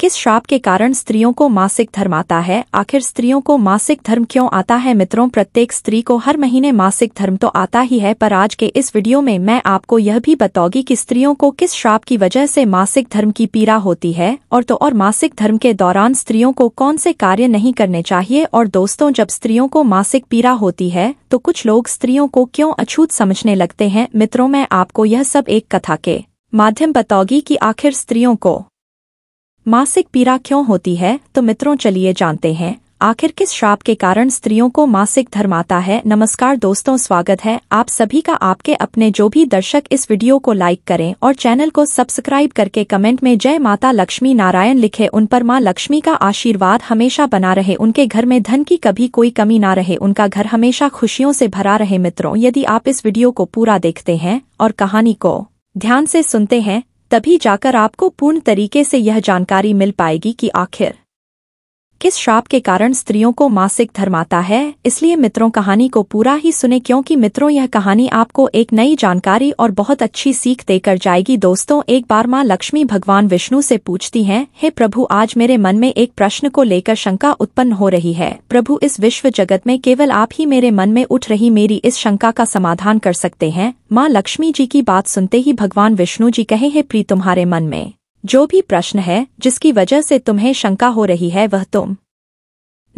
किस श्राप के कारण स्त्रियों को मासिक धर्म आता है आखिर स्त्रियों को मासिक धर्म क्यों आता है मित्रों प्रत्येक स्त्री को हर महीने मासिक धर्म तो आता ही है पर आज के इस वीडियो में मैं आपको यह भी बताऊंगी कि स्त्रियों को किस श्राप की वजह से मासिक धर्म की पीड़ा होती है और तो और मासिक धर्म के दौरान स्त्रियों को कौन से कार्य नहीं करने चाहिए और दोस्तों जब स्त्रियों को मासिक पीड़ा होती है तो कुछ लोग स्त्रियों को क्यों अछूत समझने लगते हैं मित्रों मैं आपको यह सब एक कथा के माध्यम बताओगी की आखिर स्त्रियों को मासिक पीड़ा क्यों होती है तो मित्रों चलिए जानते हैं आखिर किस श्राप के कारण स्त्रियों को मासिक धर्म आता है नमस्कार दोस्तों स्वागत है आप सभी का आपके अपने जो भी दर्शक इस वीडियो को लाइक करें और चैनल को सब्सक्राइब करके कमेंट में जय माता लक्ष्मी नारायण लिखे उन पर माँ लक्ष्मी का आशीर्वाद हमेशा बना रहे उनके घर में धन की कभी कोई कमी ना रहे उनका घर हमेशा खुशियों से भरा रहे मित्रों यदि आप इस वीडियो को पूरा देखते हैं और कहानी को ध्यान से सुनते हैं तभी जाकर आपको पूर्ण तरीके से यह जानकारी मिल पाएगी कि आखिर किस श्राप के कारण स्त्रियों को मासिक धर्माता है इसलिए मित्रों कहानी को पूरा ही सुने क्योंकि मित्रों यह कहानी आपको एक नई जानकारी और बहुत अच्छी सीख देकर जाएगी दोस्तों एक बार माँ लक्ष्मी भगवान विष्णु से पूछती हैं हे प्रभु आज मेरे मन में एक प्रश्न को लेकर शंका उत्पन्न हो रही है प्रभु इस विश्व जगत में केवल आप ही मेरे मन में उठ रही मेरी इस शंका का समाधान कर सकते हैं माँ लक्ष्मी जी की बात सुनते ही भगवान विष्णु जी कहे है प्री तुम्हारे मन में जो भी प्रश्न है जिसकी वजह से तुम्हें शंका हो रही है वह तुम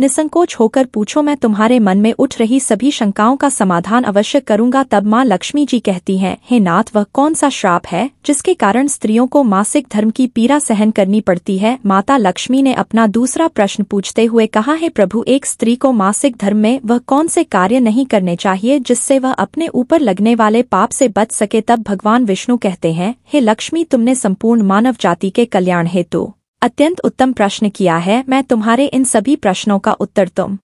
निसंकोच होकर पूछो मैं तुम्हारे मन में उठ रही सभी शंकाओं का समाधान अवश्य करूंगा तब माँ लक्ष्मी जी कहती हैं हे नाथ वह कौन सा श्राप है जिसके कारण स्त्रियों को मासिक धर्म की पीड़ा सहन करनी पड़ती है माता लक्ष्मी ने अपना दूसरा प्रश्न पूछते हुए कहा है प्रभु एक स्त्री को मासिक धर्म में वह कौन से कार्य नहीं करने चाहिए जिससे वह अपने ऊपर लगने वाले पाप ऐसी बच सके तब भगवान विष्णु कहते हैं हे लक्ष्मी तुमने संपूर्ण मानव जाति के कल्याण हेतु तो। अत्यंत उत्तम प्रश्न किया है मैं तुम्हारे इन सभी प्रश्नों का उत्तर तुम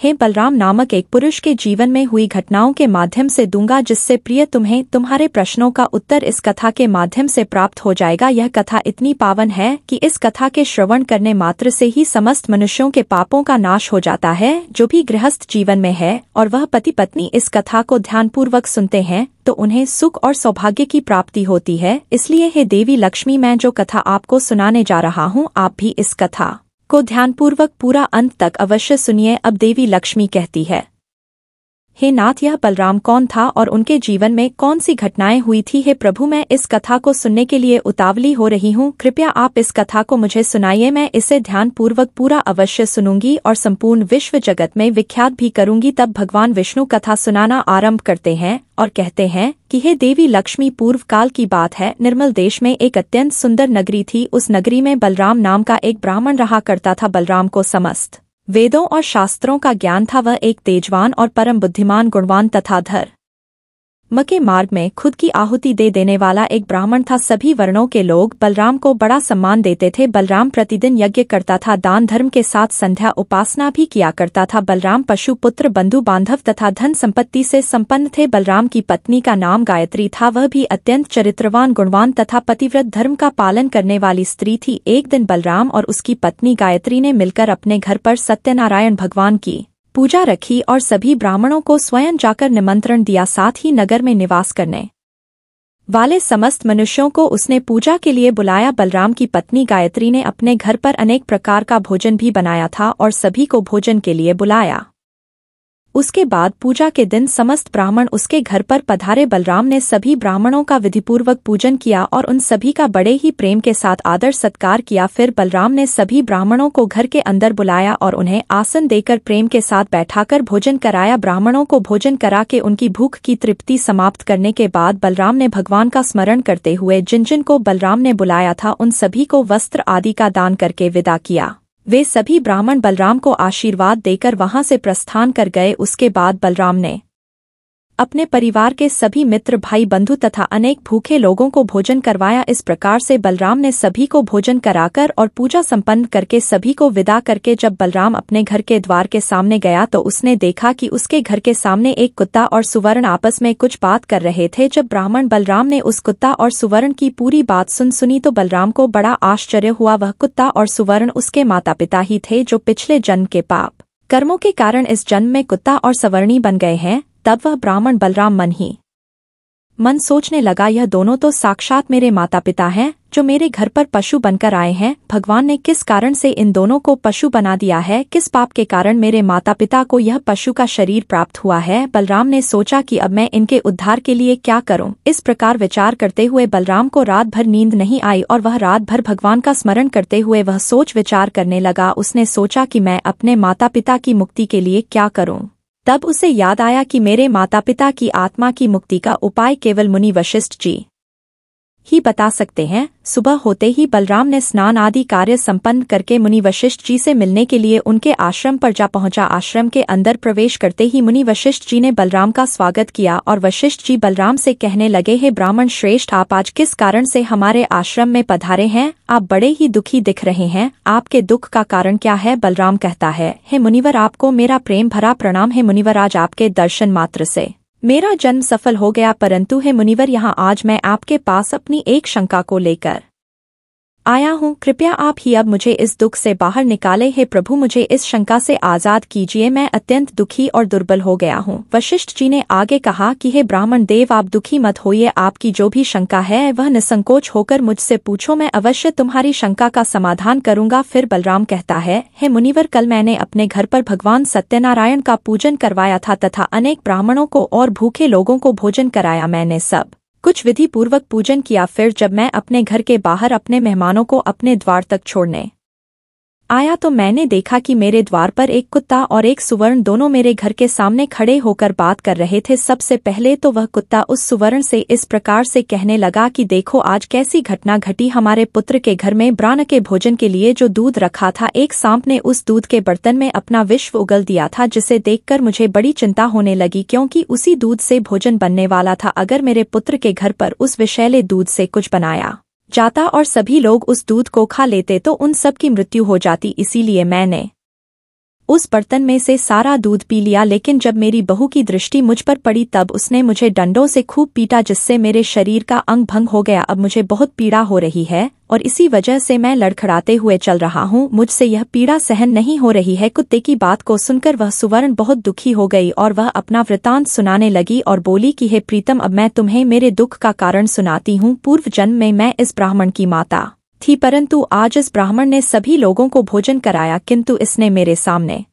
हे बलराम नामक एक पुरुष के जीवन में हुई घटनाओं के माध्यम से दूंगा जिससे प्रिय तुम्हें तुम्हारे प्रश्नों का उत्तर इस कथा के माध्यम से प्राप्त हो जाएगा यह कथा इतनी पावन है कि इस कथा के श्रवण करने मात्र से ही समस्त मनुष्यों के पापों का नाश हो जाता है जो भी गृहस्थ जीवन में है और वह पति पत्नी इस कथा को ध्यानपूर्वक सुनते हैं तो उन्हें सुख और सौभाग्य की प्राप्ति होती है इसलिए हे देवी लक्ष्मी मैं जो कथा आपको सुनाने जा रहा हूँ आप भी इस कथा को ध्यानपूर्वक पूरा अंत तक अवश्य सुनिए अब देवी लक्ष्मी कहती है हे नाथ यह बलराम कौन था और उनके जीवन में कौन सी घटनाएं हुई थी हे प्रभु मैं इस कथा को सुनने के लिए उतावली हो रही हूँ कृपया आप इस कथा को मुझे सुनाइए मैं इसे ध्यानपूर्वक पूरा अवश्य सुनूंगी और संपूर्ण विश्व जगत में विख्यात भी करूंगी तब भगवान विष्णु कथा सुनाना आरंभ करते हैं और कहते हैं कि हे देवी लक्ष्मी पूर्व काल की बात है निर्मल देश में एक अत्यंत सुंदर नगरी थी उस नगरी में बलराम नाम का एक ब्राह्मण रहा करता था बलराम को समस्त वेदों और शास्त्रों का ज्ञान था वह एक तेजवान और परम बुद्धिमान गुणवान तथा धर मके मार्ग में खुद की आहुति दे देने वाला एक ब्राह्मण था सभी वर्णों के लोग बलराम को बड़ा सम्मान देते थे बलराम प्रतिदिन यज्ञ करता था दान धर्म के साथ संध्या उपासना भी किया करता था बलराम पशु पुत्र बंधु बांधव तथा धन संपत्ति से संपन्न थे बलराम की पत्नी का नाम गायत्री था वह भी अत्यंत चरित्रवान गुणवान तथा पतिव्रत धर्म का पालन करने वाली स्त्री थी एक दिन बलराम और उसकी पत्नी गायत्री ने मिलकर अपने घर पर सत्यनारायण भगवान की पूजा रखी और सभी ब्राह्मणों को स्वयं जाकर निमंत्रण दिया साथ ही नगर में निवास करने वाले समस्त मनुष्यों को उसने पूजा के लिए बुलाया बलराम की पत्नी गायत्री ने अपने घर पर अनेक प्रकार का भोजन भी बनाया था और सभी को भोजन के लिए बुलाया उसके बाद पूजा के दिन समस्त ब्राह्मण उसके घर पर पधारे बलराम ने सभी ब्राह्मणों का विधिपूर्वक पूजन किया और उन सभी का बड़े ही प्रेम के साथ आदर सत्कार किया फिर बलराम ने सभी ब्राह्मणों को घर के अंदर बुलाया और उन्हें आसन देकर प्रेम के साथ बैठाकर भोजन कराया ब्राह्मणों को भोजन करा के उनकी भूख की तृप्ति समाप्त करने के बाद बलराम ने भगवान का स्मरण करते हुए जिन जिन को बलराम ने बुलाया था उन सभी को वस्त्र आदि का दान करके विदा किया वे सभी ब्राह्मण बलराम को आशीर्वाद देकर वहां से प्रस्थान कर गए उसके बाद बलराम ने अपने परिवार के सभी मित्र भाई बंधु तथा अनेक भूखे लोगों को भोजन करवाया इस प्रकार से बलराम ने सभी को भोजन कराकर और पूजा संपन्न करके सभी को विदा करके जब बलराम अपने घर के द्वार के सामने गया तो उसने देखा कि उसके घर के सामने एक कुत्ता और सुवर्ण आपस में कुछ बात कर रहे थे जब ब्राह्मण बलराम ने उस कुत्ता और सुवर्ण की पूरी बात सुन सुनी तो बलराम को बड़ा आश्चर्य हुआ वह कुत्ता और सुवर्ण उसके माता पिता ही थे जो पिछले जन्म के पाप कर्मों के कारण इस जन्म में कुत्ता और सवर्णी बन गए हैं तब वह ब्राह्मण बलराम मन ही मन सोचने लगा यह दोनों तो साक्षात मेरे माता पिता हैं जो मेरे घर पर पशु बनकर आए हैं भगवान ने किस कारण से इन दोनों को पशु बना दिया है किस पाप के कारण मेरे माता पिता को यह पशु का शरीर प्राप्त हुआ है बलराम ने सोचा कि अब मैं इनके उद्धार के लिए क्या करूं इस प्रकार विचार करते हुए बलराम को रात भर नींद नहीं आई और वह रात भर भगवान का स्मरण करते हुए वह सोच विचार करने लगा उसने सोचा कि मैं अपने माता पिता की मुक्ति के लिए क्या करूँ तब उसे याद आया कि मेरे माता पिता की आत्मा की मुक्ति का उपाय केवल मुनि वशिष्ठ जी ही बता सकते हैं सुबह होते ही बलराम ने स्नान आदि कार्य संपन्न करके मुनि वशिष्ठ जी से मिलने के लिए उनके आश्रम पर जा पहुंचा आश्रम के अंदर प्रवेश करते ही मुनि वशिष्ठ जी ने बलराम का स्वागत किया और वशिष्ठ जी बलराम से कहने लगे हे ब्राह्मण श्रेष्ठ आप आज किस कारण से हमारे आश्रम में पधारे हैं आप बड़े ही दुखी दिख रहे हैं आपके दुख का कारण क्या है बलराम कहता है हे मुनिवर आपको मेरा प्रेम भरा प्रणाम है मुनिवर आज आपके दर्शन मात्र ऐसी मेरा जन्म सफल हो गया परंतु है मुनिवर यहाँ आज मैं आपके पास अपनी एक शंका को लेकर आया हूँ कृपया आप ही अब मुझे इस दुख से बाहर निकाले हे प्रभु मुझे इस शंका से आज़ाद कीजिए मैं अत्यंत दुखी और दुर्बल हो गया हूँ वशिष्ठ जी ने आगे कहा कि हे ब्राह्मण देव आप दुखी मत होइए आपकी जो भी शंका है वह निसंकोच होकर मुझसे पूछो मैं अवश्य तुम्हारी शंका का समाधान करूंगा फिर बलराम कहता है हे मुनिवर कल मैंने अपने घर पर भगवान सत्यनारायण का पूजन करवाया था तथा अनेक ब्राह्मणों को और भूखे लोगों को भोजन कराया मैंने सब कुछ विधि पूर्वक पूजन किया फिर जब मैं अपने घर के बाहर अपने मेहमानों को अपने द्वार तक छोड़ने आया तो मैंने देखा कि मेरे द्वार पर एक कुत्ता और एक सुवर्ण दोनों मेरे घर के सामने खड़े होकर बात कर रहे थे सबसे पहले तो वह कुत्ता उस सुवर्ण से इस प्रकार से कहने लगा कि देखो आज कैसी घटना घटी हमारे पुत्र के घर में ब्रान के भोजन के लिए जो दूध रखा था एक सांप ने उस दूध के बर्तन में अपना विश्व उगल दिया था जिसे देखकर मुझे बड़ी चिंता होने लगी क्योंकि उसी दूध से भोजन बनने वाला था अगर मेरे पुत्र के घर पर उस विषैले दूध से कुछ बनाया जाता और सभी लोग उस दूध को खा लेते तो उन सब की मृत्यु हो जाती इसीलिए मैंने उस बर्तन में से सारा दूध पी लिया लेकिन जब मेरी बहू की दृष्टि मुझ पर पड़ी तब उसने मुझे डंडों से खूब पीटा जिससे मेरे शरीर का अंग भंग हो गया अब मुझे बहुत पीड़ा हो रही है और इसी वजह से मैं लड़खड़ाते हुए चल रहा हूँ मुझसे यह पीड़ा सहन नहीं हो रही है कुत्ते की बात को सुनकर वह सुवर्ण बहुत दुखी हो गई और वह अपना वृतांत सुनाने लगी और बोली कि हे प्रीतम अब मैं तुम्हें मेरे दुख का कारण सुनाती हूँ पूर्व जन्म में मैं इस ब्राह्मण की माता थी परंतु आज इस ब्राह्मण ने सभी लोगों को भोजन कराया किंतु इसने मेरे सामने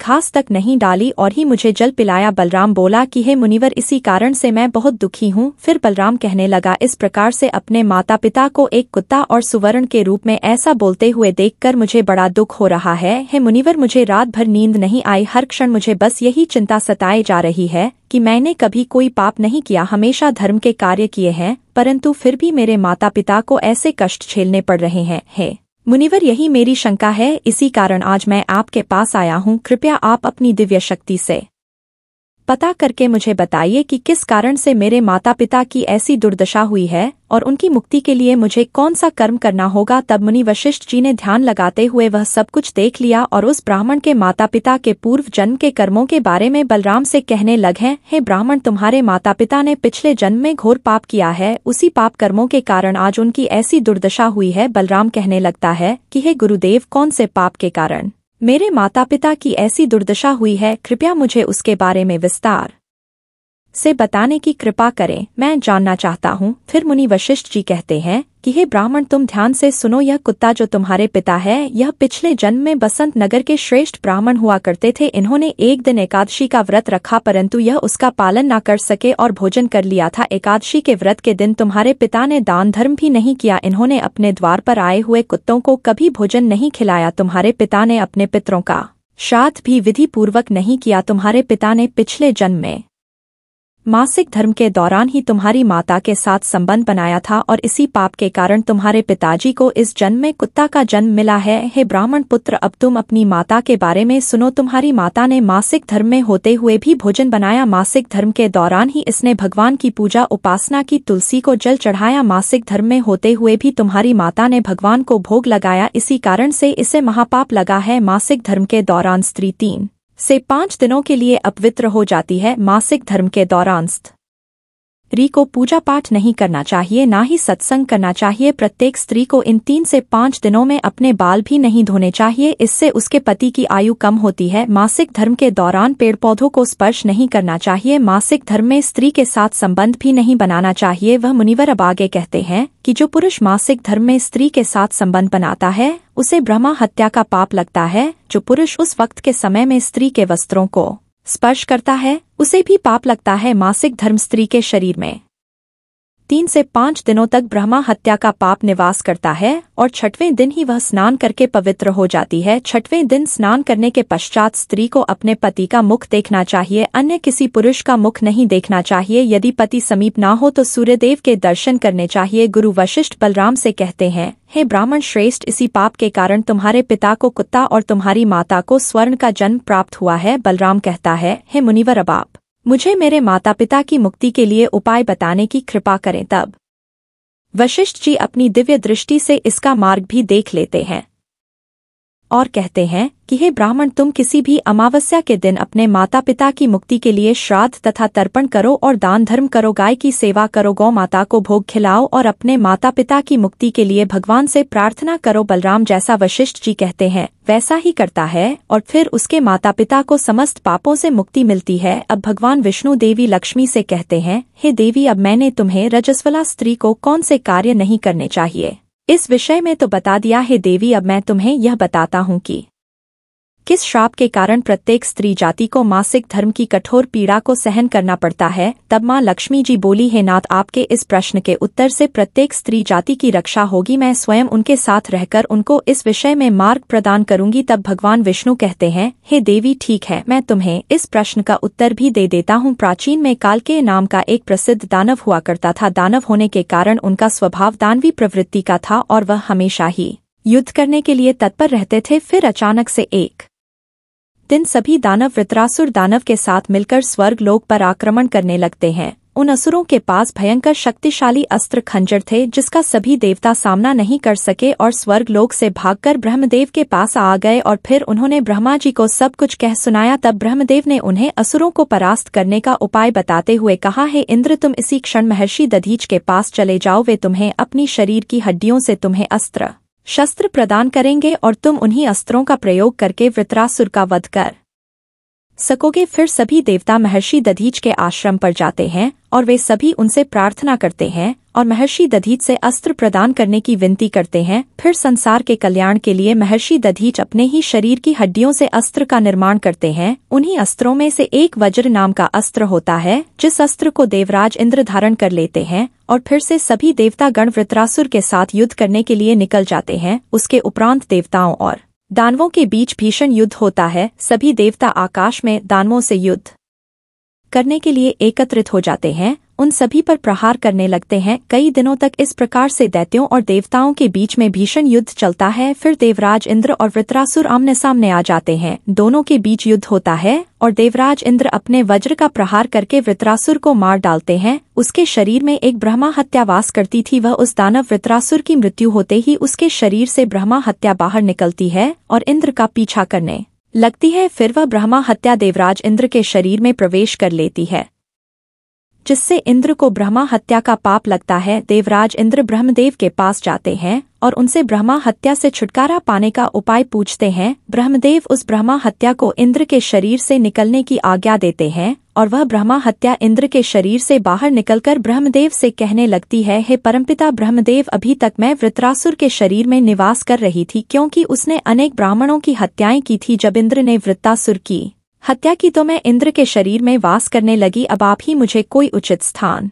घास तक नहीं डाली और ही मुझे जल पिलाया बलराम बोला कि हे मुनिवर इसी कारण से मैं बहुत दुखी हूँ फिर बलराम कहने लगा इस प्रकार से अपने माता पिता को एक कुत्ता और सुवर्ण के रूप में ऐसा बोलते हुए देखकर मुझे बड़ा दुख हो रहा है हे मुनिवर मुझे रात भर नींद नहीं आई हर क्षण मुझे बस यही चिंता सताए जा रही है कि मैंने कभी कोई पाप नहीं किया हमेशा धर्म के कार्य किए हैं परंतु फिर भी मेरे माता पिता को ऐसे कष्ट झेलने पड़ रहे हैं है। मुनिवर यही मेरी शंका है इसी कारण आज मैं आपके पास आया हूँ कृपया आप अपनी दिव्य शक्ति से पता करके मुझे बताइए कि किस कारण से मेरे माता पिता की ऐसी दुर्दशा हुई है और उनकी मुक्ति के लिए मुझे कौन सा कर्म करना होगा तब मुनि वशिष्ठ जी ने ध्यान लगाते हुए वह सब कुछ देख लिया और उस ब्राह्मण के माता पिता के पूर्व जन्म के कर्मों के बारे में बलराम से कहने लगे हे ब्राह्मण तुम्हारे माता पिता ने पिछले जन्म में घोर पाप किया है उसी पाप कर्मों के कारण आज उनकी ऐसी दुर्दशा हुई है बलराम कहने लगता है कि हे गुरुदेव कौन से पाप के कारण मेरे माता पिता की ऐसी दुर्दशा हुई है कृपया मुझे उसके बारे में विस्तार से बताने की कृपा करें मैं जानना चाहता हूँ फिर मुनि वशिष्ठ जी कहते हैं कि हे ब्राह्मण तुम ध्यान से सुनो यह कुत्ता जो तुम्हारे पिता है यह पिछले जन्म में बसंत नगर के श्रेष्ठ ब्राह्मण हुआ करते थे इन्होंने एक दिन एकादशी का व्रत रखा परंतु यह उसका पालन न कर सके और भोजन कर लिया था एकादशी के व्रत के दिन तुम्हारे पिता ने दान धर्म भी नहीं किया इन्होंने अपने द्वार पर आए हुए कुत्तों को कभी भोजन नहीं खिलाया तुम्हारे पिता ने अपने पितरों का श्राद्ध भी विधि पूर्वक नहीं किया तुम्हारे पिता ने पिछले जन्म में मासिक धर्म के दौरान ही तुम्हारी माता के साथ संबंध बनाया था और इसी पाप के कारण तुम्हारे पिताजी को इस जन्म में कुत्ता का जन्म मिला है हे ब्राह्मण पुत्र अब तुम अपनी माता के बारे में सुनो तुम्हारी माता ने मासिक धर्म में होते हुए भी भोजन बनाया मासिक धर्म के दौरान ही इसने भगवान की पूजा उपासना की तुलसी को जल चढ़ाया मासिक धर्म में होते हुए भी तुम्हारी माता ने भगवान को भोग लगाया इसी कारण से इसे महापाप लगा है मासिक धर्म के दौरान स्त्री तीन से पांच दिनों के लिए अपवित्र हो जाती है मासिक धर्म के दौरान स्थ स्त्री को पूजा पाठ नहीं करना चाहिए ना ही सत्संग करना चाहिए प्रत्येक स्त्री को इन तीन से पाँच दिनों में अपने बाल भी नहीं धोने चाहिए इससे उसके पति की आयु कम होती है मासिक धर्म के दौरान पेड़ पौधों को स्पर्श नहीं करना चाहिए मासिक धर्म में स्त्री के साथ संबंध भी नहीं बनाना चाहिए वह मुनिवर अब आगे कहते हैं कि जो पुरुष मासिक धर्म में स्त्री के साथ संबंध बनाता है उसे ब्रह्मा हत्या का पाप लगता है जो पुरुष उस वक्त के समय में स्त्री के वस्त्रों को स्पर्श करता है उसे भी पाप लगता है मासिक धर्म स्त्री के शरीर में तीन से पाँच दिनों तक ब्रह्मा हत्या का पाप निवास करता है और छठवें दिन ही वह स्नान करके पवित्र हो जाती है छठवें दिन स्नान करने के पश्चात स्त्री को अपने पति का मुख देखना चाहिए अन्य किसी पुरुष का मुख नहीं देखना चाहिए यदि पति समीप ना हो तो सूर्यदेव के दर्शन करने चाहिए गुरु वशिष्ठ बलराम से कहते हैं हे ब्राह्मण श्रेष्ठ इसी पाप के कारण तुम्हारे पिता को कुत्ता और तुम्हारी माता को स्वर्ण का जन्म प्राप्त हुआ है बलराम कहता है हे मुनिवर अबाप मुझे मेरे माता पिता की मुक्ति के लिए उपाय बताने की कृपा करें तब वशिष्ठ जी अपनी दिव्य दृष्टि से इसका मार्ग भी देख लेते हैं और कहते हैं कि हे ब्राह्मण तुम किसी भी अमावस्या के दिन अपने माता पिता की मुक्ति के लिए श्राद्ध तथा तर्पण करो और दान धर्म करो गाय की सेवा करो गौ माता को भोग खिलाओ और अपने माता पिता की मुक्ति के लिए भगवान से प्रार्थना करो बलराम जैसा वशिष्ठ जी कहते हैं वैसा ही करता है और फिर उसके माता पिता को समस्त पापों से मुक्ति मिलती है अब भगवान विष्णु देवी लक्ष्मी से कहते हैं हे देवी अब मैंने तुम्हें रजस्वला स्त्री को कौन से कार्य नहीं करने चाहिए इस विषय में तो बता दिया है देवी अब मैं तुम्हें यह बताता हूं कि किस श्राप के कारण प्रत्येक स्त्री जाति को मासिक धर्म की कठोर पीड़ा को सहन करना पड़ता है तब माँ लक्ष्मी जी बोली हे नाथ आपके इस प्रश्न के उत्तर से प्रत्येक स्त्री जाति की रक्षा होगी मैं स्वयं उनके साथ रहकर उनको इस विषय में मार्ग प्रदान करूंगी तब भगवान विष्णु कहते हैं हे देवी ठीक है मैं तुम्हें इस प्रश्न का उत्तर भी दे देता हूँ प्राचीन में काल के नाम का एक प्रसिद्ध दानव हुआ करता था दानव होने के कारण उनका स्वभाव दानवी प्रवृत्ति का था और वह हमेशा ही युद्ध करने के लिए तत्पर रहते थे फिर अचानक से एक दिन सभी दानव वृत्रासुर दानव के साथ मिलकर स्वर्ग लोक पर आक्रमण करने लगते हैं उन असुरों के पास भयंकर शक्तिशाली अस्त्र खंजर थे जिसका सभी देवता सामना नहीं कर सके और स्वर्ग लोक से भागकर ब्रह्मदेव के पास आ गए और फिर उन्होंने ब्रह्मा जी को सब कुछ कह सुनाया तब ब्रह्मदेव ने उन्हें असुरों को परास्त करने का उपाय बताते हुए कहा है इंद्र तुम इसी क्षण महर्षि दधीच के पास चले जाओ वे तुम्हें अपनी शरीर की हड्डियों से तुम्हें अस्त्र शस्त्र प्रदान करेंगे और तुम उन्हीं अस्त्रों का प्रयोग करके वृत्रासुर का वध कर सकोगे फिर सभी देवता महर्षि दधीच के आश्रम पर जाते हैं और वे सभी उनसे प्रार्थना करते हैं और महर्षि दधीच से अस्त्र प्रदान करने की विनती करते हैं फिर संसार के कल्याण के लिए महर्षि दधीच अपने ही शरीर की हड्डियों से अस्त्र का निर्माण करते हैं उन्हीं अस्त्रों में से एक वज्र नाम का अस्त्र होता है जिस अस्त्र को देवराज इंद्र धारण कर लेते हैं और फिर से सभी देवता गण वृत्रासुर के साथ युद्ध करने के लिए निकल जाते हैं उसके उपरांत देवताओं और दानवों के बीच भीषण युद्ध होता है सभी देवता आकाश में दानवों से युद्ध करने के लिए एकत्रित हो जाते हैं उन सभी पर प्रहार करने लगते हैं कई दिनों तक इस प्रकार से दैत्यों और देवताओं के बीच में भीषण युद्ध चलता है फिर देवराज इंद्र और वृत्रासुर आमने सामने आ जाते हैं दोनों के बीच युद्ध होता है और देवराज इंद्र अपने वज्र का प्रहार करके वृत्रासुर को मार डालते हैं उसके शरीर में एक ब्रह्मा हत्या वास करती थी वह उस दानव वृत्रासुर की मृत्यु होते ही उसके शरीर से ब्रह्मा हत्या बाहर निकलती है और इंद्र का पीछा करने लगती है फिर वह ब्रह्मा हत्या देवराज इंद्र के शरीर में प्रवेश कर लेती है जिससे इंद्र को ब्रह्मा हत्या का पाप लगता है देवराज इंद्र ब्रह्मदेव के पास जाते हैं और उनसे ब्रह्मा हत्या से छुटकारा पाने का उपाय पूछते हैं ब्रह्मदेव उस ब्रह्मा हत्या को इंद्र के शरीर से निकलने की आज्ञा देते हैं और वह ब्रह्मा हत्या इंद्र के शरीर से बाहर निकलकर ब्रह्मदेव से कहने लगती है हे परमपिता ब्रह्मदेव अभी तक मैं वृत्रासुर के शरीर में निवास कर रही थी क्योंकि उसने अनेक ब्राह्मणों की हत्याएं की थी जब इंद्र ने वृत्तासुर की हत्या की तो मैं इंद्र के शरीर में वास करने लगी अब आप ही मुझे कोई उचित स्थान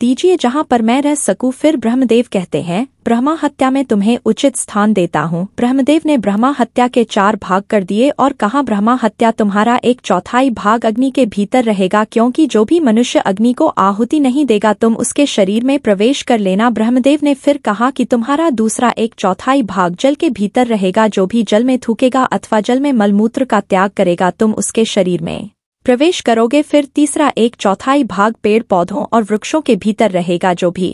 दीजिए जहाँ पर मैं रह सकूँ फिर ब्रह्मदेव कहते हैं ब्रह्मा हत्या में तुम्हें उचित स्थान देता हूँ ब्रह्मदेव ने ब्रह्मा हत्या के चार भाग कर दिए और कहा ब्रह्मा हत्या तुम्हारा एक चौथाई भाग अग्नि के भीतर रहेगा क्योंकि जो भी मनुष्य अग्नि को आहुति नहीं देगा तुम उसके शरीर में प्रवेश कर लेना ब्रह्मदेव ने फिर कहा कि तुम्हारा दूसरा एक चौथाई भाग जल के भीतर रहेगा जो भी जल में थूकेगा अथवा जल में मलमूत्र का त्याग करेगा तुम उसके शरीर में प्रवेश करोगे फिर तीसरा एक चौथाई भाग पेड़ पौधों और वृक्षों के भीतर रहेगा जो भी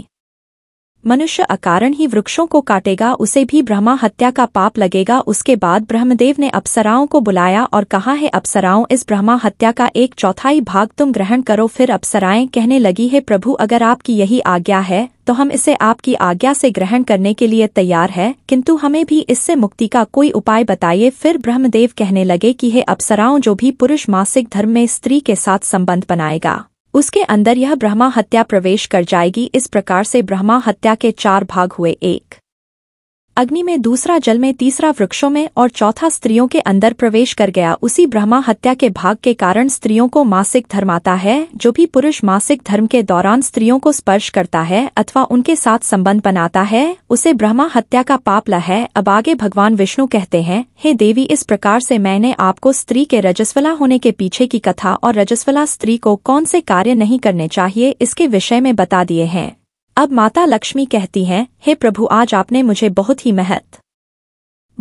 मनुष्य अकारण ही वृक्षों को काटेगा उसे भी ब्रह्मा हत्या का पाप लगेगा उसके बाद ब्रह्मदेव ने अप्सराओं को बुलाया और कहा है अप्सराओं इस ब्रह्मा हत्या का एक चौथाई भाग तुम ग्रहण करो फिर अप्सराएं कहने लगी है प्रभु अगर आपकी यही आज्ञा है तो हम इसे आपकी आज्ञा से ग्रहण करने के लिए तैयार है किंतु हमें भी इससे मुक्ति का कोई उपाय बताइए फिर ब्रह्मदेव कहने लगे कि हे अप्सराओं जो भी पुरुष मासिक धर्म में स्त्री के साथ संबंध बनाएगा उसके अंदर यह ब्रह्मा हत्या प्रवेश कर जाएगी इस प्रकार से ब्रह्मा हत्या के चार भाग हुए एक अग्नि में दूसरा जल में तीसरा वृक्षों में और चौथा स्त्रियों के अंदर प्रवेश कर गया उसी ब्रह्मा हत्या के भाग के कारण स्त्रियों को मासिक धर्म आता है जो भी पुरुष मासिक धर्म के दौरान स्त्रियों को स्पर्श करता है अथवा उनके साथ संबंध बनाता है उसे ब्रह्मा हत्या का पाप है अब आगे भगवान विष्णु कहते हैं हे देवी इस प्रकार से मैंने आपको स्त्री के रजस्वला होने के पीछे की कथा और रजस्वला स्त्री को कौन से कार्य नहीं करने चाहिए इसके विषय में बता दिए हैं अब माता लक्ष्मी कहती हैं हे प्रभु आज आपने मुझे बहुत ही महत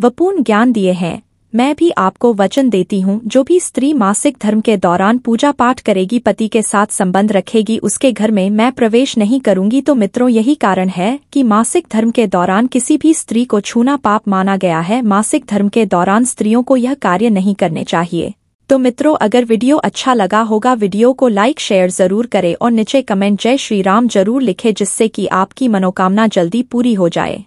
वपूर्ण ज्ञान दिए हैं मैं भी आपको वचन देती हूँ जो भी स्त्री मासिक धर्म के दौरान पूजा पाठ करेगी पति के साथ संबंध रखेगी उसके घर में मैं प्रवेश नहीं करूंगी तो मित्रों यही कारण है कि मासिक धर्म के दौरान किसी भी स्त्री को छूना पाप माना गया है मासिक धर्म के दौरान स्त्रियों को यह कार्य नहीं करने चाहिए तो मित्रों अगर वीडियो अच्छा लगा होगा वीडियो को लाइक शेयर जरूर करें और नीचे कमेंट जय श्री राम जरूर लिखें जिससे कि आपकी मनोकामना जल्दी पूरी हो जाए